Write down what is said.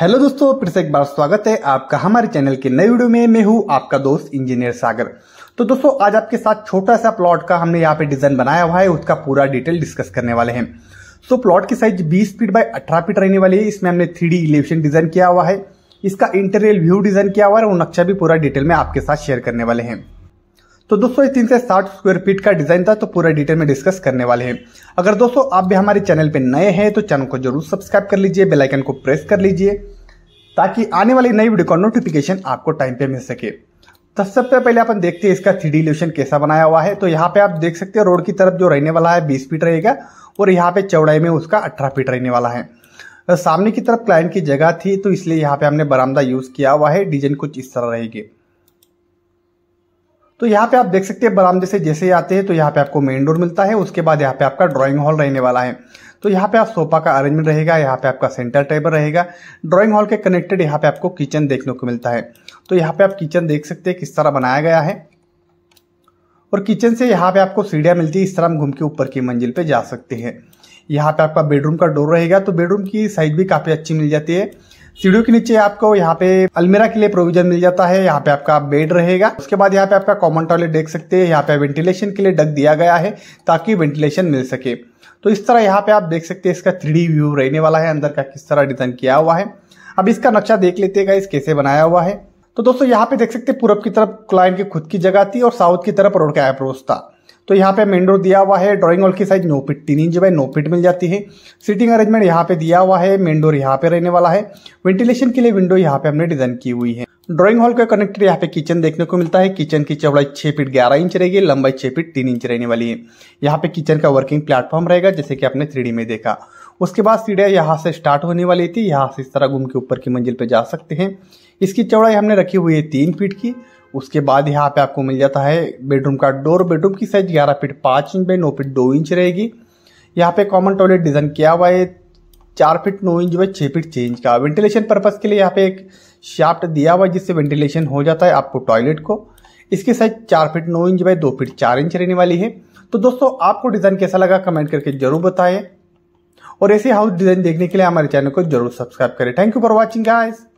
hello दोस्तों फिर से एक बार स्वागत है आपका हमारे चैनल के नए वीडियो में मैं हूं आपका दोस्त इंजीनियर सागर तो दोस्तों आज आपके साथ छोटा सा प्लॉट का हमने यहाँ पे डिजाइन बनाया हुआ है उसका पूरा डिटेल डिस्कस करने वाले हैं सो प्लॉट की साइज 20 फीट बाय 18 फीट रहने वाली है इसमें हमने थ्री डी डिजाइन किया हुआ है इसका इंटरियल व्यू डिजाइन किया हुआ है और नक्शा भी पूरा डिटेल में आपके साथ शेयर करने वाले हैं तो दोस्तों तीन से साठ स्क्वायर फीट का डिजाइन था तो पूरा डिटेल में डिस्कस करने वाले हैं अगर दोस्तों आप भी हमारे चैनल पर नए हैं तो चैनल को जरूर सब्सक्राइब कर लीजिए बेलाइकन को प्रेस कर लीजिए ताकि आने वाली नई वीडियो का नोटिफिकेशन आपको टाइम पे मिल सके तो सबसे पहले अपन देखते हैं इसका थ्री डी कैसा बनाया हुआ है तो यहाँ पे आप देख सकते हैं रोड की तरफ जो रहने वाला है बीस फीट रहेगा और यहाँ पे चौड़ाई में उसका अठारह फीट रहने वाला है सामने की तरफ क्लाइंट की जगह थी तो इसलिए यहाँ पे हमने बरामदा यूज किया हुआ है डिजाइन कुछ इस तरह रहेगी तो यहाँ पे आप देख सकते हैं बरामदे से जैसे आते हैं तो यहाँ पे आपको मेन डोर मिलता है उसके बाद यहाँ पे आपका ड्राइंग हॉल रहने वाला है तो यहाँ पे आप सोफा का अरेंजमेंट रहेगा यहाँ पे आपका सेंटर टेबल रहेगा ड्राइंग हॉल के कनेक्टेड यहाँ पे आपको किचन देखने को मिलता है तो यहाँ पे आप किचन देख सकते हैं किस तरह बनाया गया है और किचन से यहाँ पे आपको सीढ़ियाँ मिलती है इस तरह हम घूम के ऊपर की मंजिल पे जा सकते हैं यहाँ पे आपका बेडरूम का डोर रहेगा तो बेडरूम की साइज भी काफ़ी अच्छी मिल जाती है सीढ़ियों के नीचे आपको यहाँ पे अलमेरा के लिए प्रोविजन मिल जाता है यहाँ पे आपका बेड रहेगा उसके बाद यहाँ पे आपका कॉमन टॉयलेट देख सकते हैं यहाँ पे वेंटिलेशन के लिए डक दिया गया है ताकि वेंटिलेशन मिल सके तो इस तरह यहाँ पे आप देख सकते हैं इसका थ्री व्यू रहने वाला है अंदर का किस तरह डिजाइन किया हुआ है अब इसका नक्शा देख लेते हैं इस कैसे बनाया हुआ है तो दोस्तों यहाँ पे देख सकते हैं पूरब की तरफ क्लाइंट की खुद की जगह थी और साउथ की तरफ रोड का अप्रोच था तो यहाँ पे मेन डोर दिया हुआ है ड्राइंग हॉल की साइज नो फिट तीन इंच बाय नो फिट मिल जाती है सीटिंग अरेंजमेंट यहाँ पे दिया हुआ है मेन डोर यहाँ पे रहने वाला है वेंटिलेशन के लिए विंडो यहाँ पे हमने डिजाइन की हुई है ड्राइंग हॉल का कनेक्टेड यहाँ पे किचन देखने को मिलता है किचन की चौड़ाई छह फीट ग्यारह इंच रहेगी लंबाई छह फीट तीन इंच रहने वाली है यहाँ पे किचन का वर्किंग प्लेटफॉर्म रहेगा जैसे कि आपने थ्री में देखा उसके बाद सीढ़िया यहाँ से स्टार्ट होने वाली थी यहाँ से इस तरह घूम के ऊपर की मंजिल पर जा सकते हैं इसकी चौड़ाई हमने रखी हुई है तीन फीट की उसके बाद यहाँ पे आपको मिल जाता है बेडरूम का डोर बेडरूम की साइज ग्यारह फीट पाँच इंच बाई नौ फीट दो इंच रहेगी यहाँ पे कॉमन टॉयलेट डिज़ाइन किया हुआ है चार फीट नौ इंच बाई छः फीट छः इंच का वेंटिलेशन पर्पज़ के लिए यहाँ पे एक शाफ्ट दिया हुआ है जिससे वेंटिलेशन हो जाता है आपको टॉयलेट को इसकी साइज चार फीट नौ इंच बाई दो फीट चार इंच रहने वाली है तो दोस्तों आपको डिज़ाइन कैसा लगा कमेंट करके जरूर बताएं और ऐसे हाउस डिज़ाइन देखने के लिए हमारे चैनल को जरूर सब्सक्राइब करें thank you for watching guys